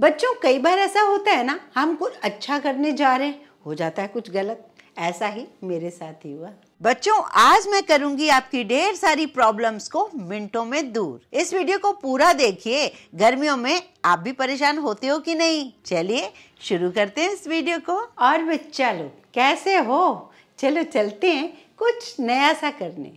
बच्चों कई बार ऐसा होता है ना हम कुछ अच्छा करने जा रहे हैं हो जाता है कुछ गलत ऐसा ही मेरे साथ ही हुआ बच्चों आज मैं करूंगी आपकी ढेर सारी प्रॉब्लम्स को मिनटों में दूर इस वीडियो को पूरा देखिए गर्मियों में आप भी परेशान होते हो कि नहीं चलिए शुरू करते हैं इस वीडियो को और बच्चा लोग कैसे हो चलो चलते हैं कुछ नया सा करने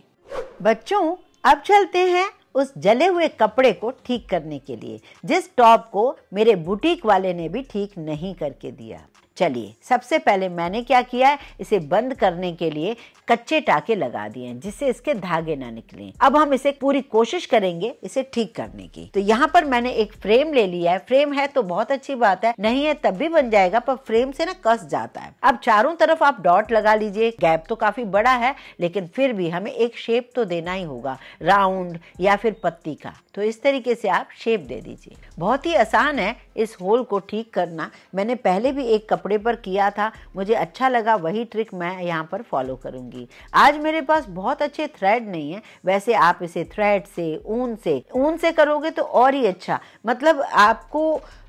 बच्चों अब चलते हैं उस जले हुए कपड़े को ठीक करने के लिए जिस टॉप को मेरे बुटीक वाले ने भी ठीक नहीं करके दिया चलिए सबसे पहले मैंने क्या किया है इसे बंद करने के लिए कच्चे टाके लगा दिए हैं जिससे इसके धागे ना निकले अब हम इसे पूरी कोशिश करेंगे इसे ठीक करने की तो यहाँ पर मैंने एक फ्रेम ले लिया है फ्रेम है तो बहुत अच्छी बात है नहीं है तब भी बन जाएगा पर फ्रेम से ना कस जाता है अब चारों तरफ आप डॉट लगा लीजिए गैप तो काफी बड़ा है लेकिन फिर भी हमें एक शेप तो देना ही होगा राउंड या फिर पत्ती का तो इस तरीके से आप शेप दे दीजिए बहुत ही आसान है इस होल को ठीक करना मैंने पहले भी एक कप कपड़े पर किया था मुझे अच्छा लगा वही ट्रिक मैं यहाँ पर फॉलो करूंगी आज मेरे पास बहुत अच्छे थ्रेड नहीं है वैसे आप इसे थ्रेड से ऊन से ऊन से करोगे तो और ही अच्छा मतलब आपको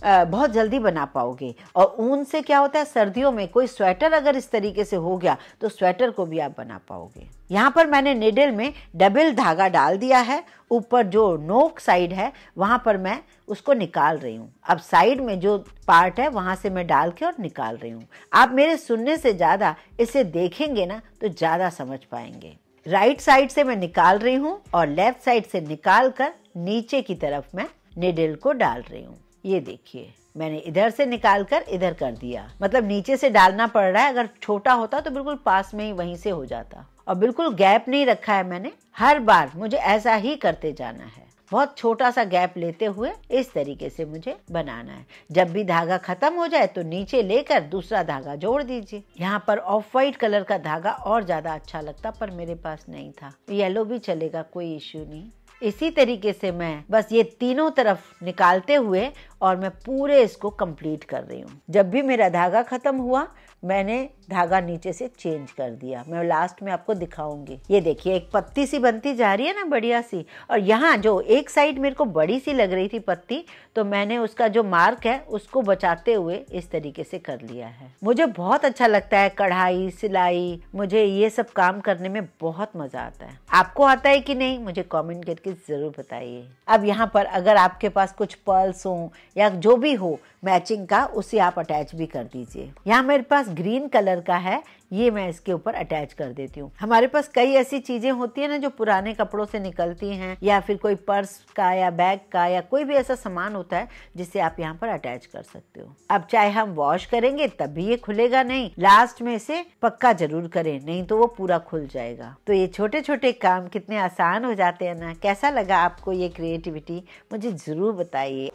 बहुत जल्दी बना पाओगे और ऊन से क्या होता है सर्दियों में कोई स्वेटर अगर इस तरीके से हो गया तो स्वेटर को भी आप बना पाओगे यहाँ पर मैंने निडल में डबल धागा डाल दिया है ऊपर जो नोक साइड है वहाँ पर मैं उसको निकाल रही हूँ अब साइड में जो पार्ट है वहाँ से मैं डाल के और निकाल रही हूँ आप मेरे सुनने से ज़्यादा इसे देखेंगे ना तो ज़्यादा समझ पाएंगे राइट साइड से मैं निकाल रही हूँ और लेफ्ट साइड से निकाल कर नीचे की तरफ मैं निडल को डाल रही हूँ ये देखिए मैंने इधर से निकाल कर इधर कर दिया मतलब नीचे से डालना पड़ रहा है अगर छोटा होता तो बिल्कुल पास में ही वहीं से हो जाता और बिल्कुल गैप नहीं रखा है मैंने हर बार मुझे ऐसा ही करते जाना है बहुत छोटा सा गैप लेते हुए इस तरीके से मुझे बनाना है जब भी धागा खत्म हो जाए तो नीचे लेकर दूसरा धागा जोड़ दीजिए यहाँ पर ऑफ वाइट कलर का धागा और ज्यादा अच्छा लगता पर मेरे पास नहीं था येलो भी चलेगा कोई इश्यू नहीं इसी तरीके से मैं बस ये तीनों तरफ निकालते हुए और मैं पूरे इसको कंप्लीट कर रही हूँ जब भी मेरा धागा ख़त्म हुआ मैंने धागा नीचे से चेंज कर दिया मैं लास्ट में आपको दिखाऊंगी ये देखिए एक पत्ती सी बनती जा रही है ना बढ़िया सी और यहाँ जो एक साइड मेरे को बड़ी सी लग रही थी पत्ती तो मैंने उसका जो मार्क है उसको बचाते हुए इस तरीके से कर लिया है मुझे बहुत अच्छा लगता है कढ़ाई सिलाई मुझे ये सब काम करने में बहुत मज़ा आता है आपको आता है कि नहीं मुझे कॉमेंट करके ज़रूर बताइए अब यहाँ पर अगर आपके पास कुछ पर्ल्स हों या जो भी हो मैचिंग का उसे आप अटैच भी कर दीजिए यहाँ मेरे पास ग्रीन कलर का है ये मैं इसके ऊपर अटैच कर देती हूँ हमारे पास कई ऐसी चीजें होती है ना जो पुराने कपड़ों से निकलती हैं या फिर कोई पर्स का या बैग का या कोई भी ऐसा सामान होता है जिसे आप यहाँ पर अटैच कर सकते हो अब चाहे हम वॉश करेंगे तब भी ये खुलेगा नहीं लास्ट में इसे पक्का जरूर करें नहीं तो वो पूरा खुल जाएगा तो ये छोटे छोटे काम कितने आसान हो जाते हैं ना कैसा लगा आपको ये क्रिएटिविटी मुझे जरूर बताइए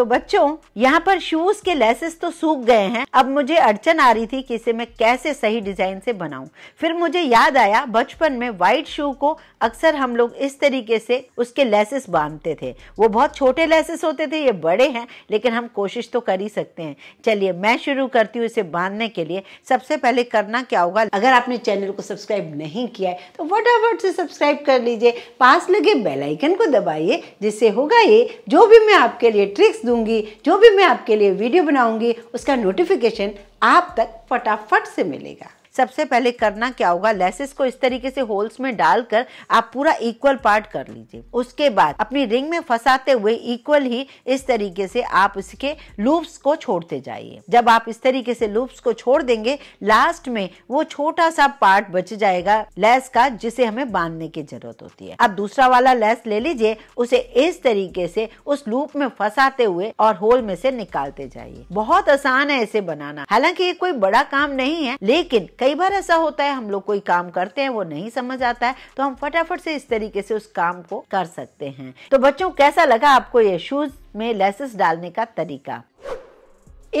तो बच्चों यहाँ पर शूज के लेसेस तो सूख गए हैं अब मुझे अड़चन आ रही थी कि इसे मैं कैसे सही डिजाइन से बनाऊं फिर मुझे याद आया बचपन में व्हाइट शू को अक्सर हम लोग इस तरीके से उसके लेसेस बांधते थे वो बहुत छोटे लेसेस होते थे ये बड़े हैं लेकिन हम कोशिश तो कर ही सकते हैं चलिए मैं शुरू करती हूँ इसे बांधने के लिए सबसे पहले करना क्या होगा अगर आपने चैनल को सब्सक्राइब नहीं किया है तो फटाफट से सब्सक्राइब कर लीजिए पास लगे बेलाइकन को दबाइए जिससे होगा ये जो भी मैं आपके लिए ट्रिक्स दूंगी जो भी मैं आपके लिए वीडियो बनाऊंगी उसका नोटिफिकेशन आप तक फटाफट से मिलेगा सबसे पहले करना क्या होगा लेसेस को इस तरीके से होल्स में डालकर आप पूरा इक्वल पार्ट कर लीजिए उसके बाद अपनी रिंग में फंसाते हुए इक्वल ही इस तरीके से आप इसके लूप्स को छोड़ते जाइए जब आप इस तरीके से लूप्स को छोड़ देंगे लास्ट में वो छोटा सा पार्ट बच जाएगा लेस का जिसे हमें बांधने की जरूरत होती है आप दूसरा वाला लेस ले लीजिए उसे इस तरीके से उस लूप में फंसाते हुए और होल में से निकालते जाइए बहुत आसान है इसे बनाना हालांकि ये कोई बड़ा काम नहीं है लेकिन कई बार ऐसा होता है हम लोग कोई काम करते हैं वो नहीं समझ आता है तो हम फटाफट से इस तरीके से उस काम को कर सकते हैं तो बच्चों कैसा लगा आपको ये शूज में लेसेस डालने का तरीका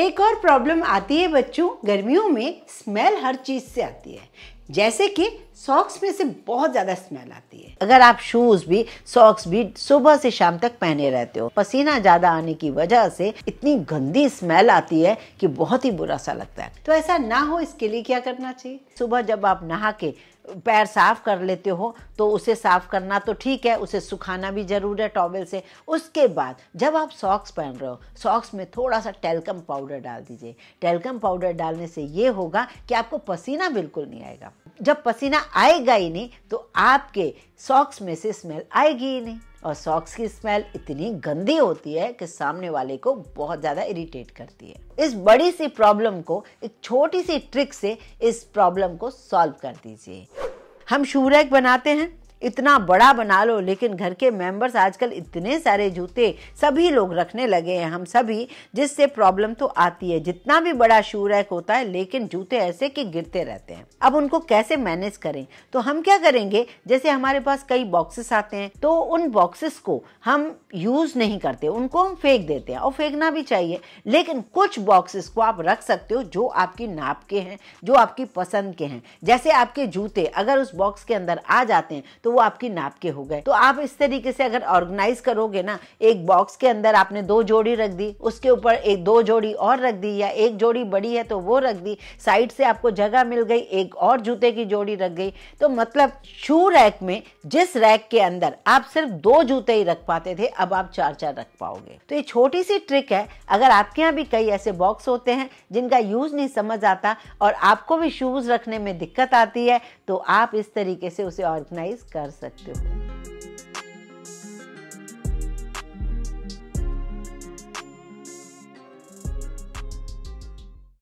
एक और प्रॉब्लम आती है बच्चों गर्मियों में स्मेल हर चीज़ से आती है जैसे कि सॉक्स में से बहुत ज़्यादा स्मेल आती है अगर आप शूज़ भी सॉक्स भी सुबह से शाम तक पहने रहते हो पसीना ज़्यादा आने की वजह से इतनी गंदी स्मेल आती है कि बहुत ही बुरा सा लगता है तो ऐसा ना हो इसके लिए क्या करना चाहिए सुबह जब आप नहा के पैर साफ कर लेते हो तो उसे साफ करना तो ठीक है उसे सुखाना भी ज़रूर है टॉवेल से उसके बाद जब आप सॉक्स पहन रहे हो सॉक्स में थोड़ा सा टेलकम पाउडर डाल दीजिए टेलकम पाउडर डालने से ये होगा कि आपको पसीना बिल्कुल नहीं आएगा जब पसीना आएगा ही नहीं तो आपके सॉक्स में से स्मेल आएगी ही नहीं और सॉक्स की स्मेल इतनी गंदी होती है कि सामने वाले को बहुत ज़्यादा इरिटेट करती है इस बड़ी सी प्रॉब्लम को एक छोटी सी ट्रिक से इस प्रॉब्लम को सॉल्व कर दीजिए हम शूरैक बनाते हैं इतना बड़ा बना लो लेकिन घर के मेंबर्स आजकल इतने सारे जूते सभी लोग रखने लगे हैं हम सभी जिससे प्रॉब्लम तो आती है जितना भी बड़ा शू रैक होता है लेकिन जूते ऐसे कि गिरते रहते हैं अब उनको कैसे मैनेज करें तो हम क्या करेंगे जैसे हमारे पास कई बॉक्सेस आते हैं तो उन बॉक्सेस को हम यूज नहीं करते उनको हम फेंक देते हैं और फेंकना भी चाहिए लेकिन कुछ बॉक्सेस को आप रख सकते हो जो आपकी नाप के हैं जो आपकी पसंद के हैं जैसे आपके जूते अगर उस बॉक्स के अंदर आ जाते हैं तो तो वो आपकी नाप के हो गए तो आप इस तरीके से अगर ऑर्गेनाइज करोगे ना एक बॉक्स के अंदर आपने दो जोड़ी रख दी उसके ऊपर एक दो जोड़ी और रख दी या एक जोड़ी बड़ी है तो वो रख दी साइड से आपको जगह मिल गई एक और जूते की जोड़ी रख गई तो मतलब शू रैक में जिस रैक के अंदर आप सिर्फ दो जूते ही रख पाते थे अब आप चार चार रख पाओगे तो ये छोटी सी ट्रिक है अगर आपके यहाँ भी कई ऐसे बॉक्स होते हैं जिनका यूज नहीं समझ आता और आपको भी शूज रखने में दिक्कत आती है तो आप इस तरीके से उसे ऑर्गेनाइज कर कर सकते हो